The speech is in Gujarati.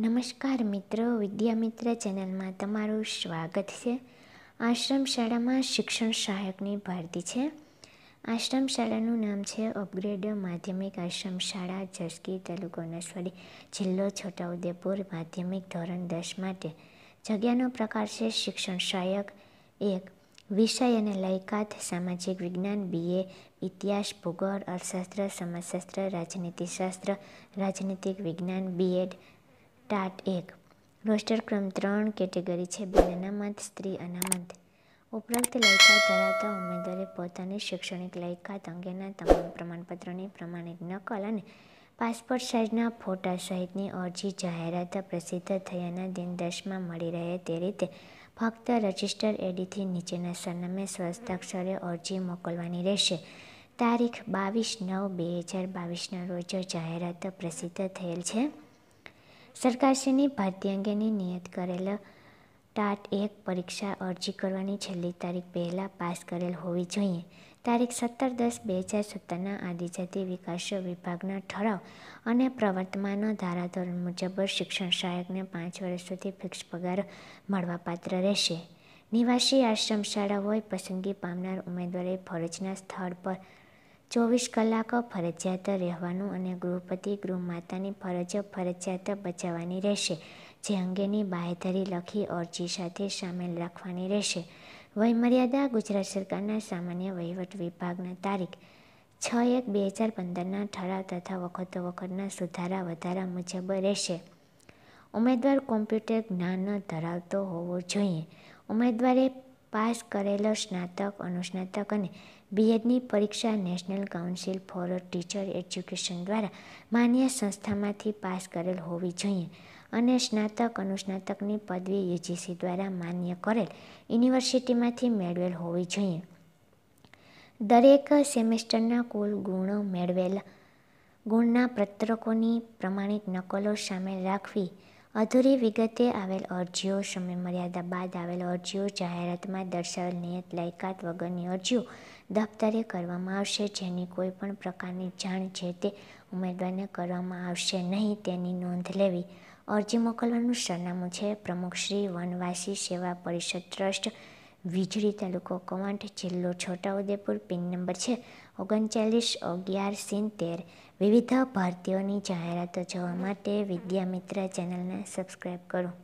નમસ્કાર મિત્રો વિદ્યામિત્ર ચેનલમાં તમારું સ્વાગત છે આશ્રમ શાળામાં શિક્ષણ સહાયકની ભરતી છે આશ્રમ શાળાનું નામ છે અપગ્રેડ માધ્યમિક આશ્રમ શાળા જસકી તાલુકો નસવાડી જિલ્લો છોટાઉદેપુર માધ્યમિક ધોરણ દસ માટે જગ્યાનો પ્રકાર છે શિક્ષણ સહાયક એક વિષય અને લયકાત સામાજિક વિજ્ઞાન બીએ ઇતિહાસ ભૂગોળ અર્થશાસ્ત્ર સમાજશાસ્ત્ર રાજનીતિશાસ્ત્ર રાજનીતિક વિજ્ઞાન બીએડ ટાટ એક રોસ્ટર ક્રમ ત્રણ કેટેગરી છે બે અનામત સ્ત્રી અનામત ઉપરાંત લાયકાત ધરાવતા ઉમેદવારે પોતાની શૈક્ષણિક લાયકાત અંગેના તમામ પ્રમાણપત્રોની પ્રમાણિત નકલ અને પાસપોર્ટ સાઇઝના ફોટા સહિતની અરજી જાહેરાત પ્રસિદ્ધ થયાના દિન દસમાં મળી રહે તે રીતે ફક્ત રજિસ્ટર એડીથી નીચેના સરનામે સ્વસ્તાક્ષરે અરજી મોકલવાની રહેશે તારીખ બાવીસ નવ બે હજાર બાવીસના રોજ જાહેરાત પ્રસિદ્ધ થયેલ છે સરકારશ્રીની ભરતી અંગેની નિયત કરેલ ટાટ એક પરીક્ષા અરજી કરવાની છેલ્લી તારીખ પહેલાં પાસ કરેલ હોવી જોઈએ તારીખ સત્તર દસ બે હજાર સત્તરના આદિજાતિ વિકાસ વિભાગના ઠરાવ અને પ્રવર્તમાન ધારાધોરણ મુજબ શિક્ષણ સહાયકને પાંચ વર્ષ સુધી ફિક્સ પગાર મળવાપાત્ર રહેશે નિવાસી આશ્રમ શાળા હોય પસંદગી પામનાર ઉમેદવારે ફરજના સ્થળ પર ચોવીસ કલાક ફરજિયાત રહેવાનું અને ગૃહપતિ ગૃહમાતાની ફરજો ફરજિયાત બજાવવાની રહેશે જે અંગેની બાહેધરી લખી અરજી સાથે સામેલ રાખવાની રહેશે વયમર્યાદા ગુજરાત સરકારના સામાન્ય વહીવટ વિભાગના તારીખ છ એક બે હજાર પંદરના ઠરાવ તથા વખતો વખતના સુધારા વધારા મુજબ રહેશે ઉમેદવાર કોમ્પ્યુટર જ્ઞાન ધરાવતો હોવો જોઈએ ઉમેદવારે પાસ કરેલો સ્નાતક અનુસ્નાતક અને બીએડની પરીક્ષા national council for teacher education દ્વારા માન્ય સંસ્થામાંથી પાસ કરેલ હોવી જોઈએ અને સ્નાતક અનુસ્નાતકની પદવી યુજીસી દ્વારા માન્ય કરેલ યુનિવર્સિટીમાંથી મેળવેલ હોવી જોઈએ દરેક સેમેસ્ટરના કુલ ગુણો મેળવેલા ગુણના પત્રકોની પ્રમાણિત નકલો સામે રાખવી અધૂરી વિગતે આવેલ અરજીઓ સમયમર્યાદા બાદ આવેલ અરજીઓ જાહેરાતમાં દર્શાવેલ નિયત લાયકાત વગરની અરજીઓ દફતરે કરવામાં આવશે જેની કોઈ પણ પ્રકારની જાણ છે તે ઉમેદવારને કરવામાં આવશે નહીં તેની નોંધ લેવી અરજી મોકલવાનું સરનામું છે પ્રમુખ શ્રી વનવાસી સેવા પરિષદ ટ્રસ્ટ વીજળી તાલુકો કવાંટ જિલ્લો છોટાઉદેપુર પિન નંબર છે ઓગણચાલીસ અગિયાર સિત્તેર વિવિધ ભારતીયોની જાહેરાતો જોવા માટે વિદ્યામિત્ર ચેનલને સબસ્ક્રાઈબ કરો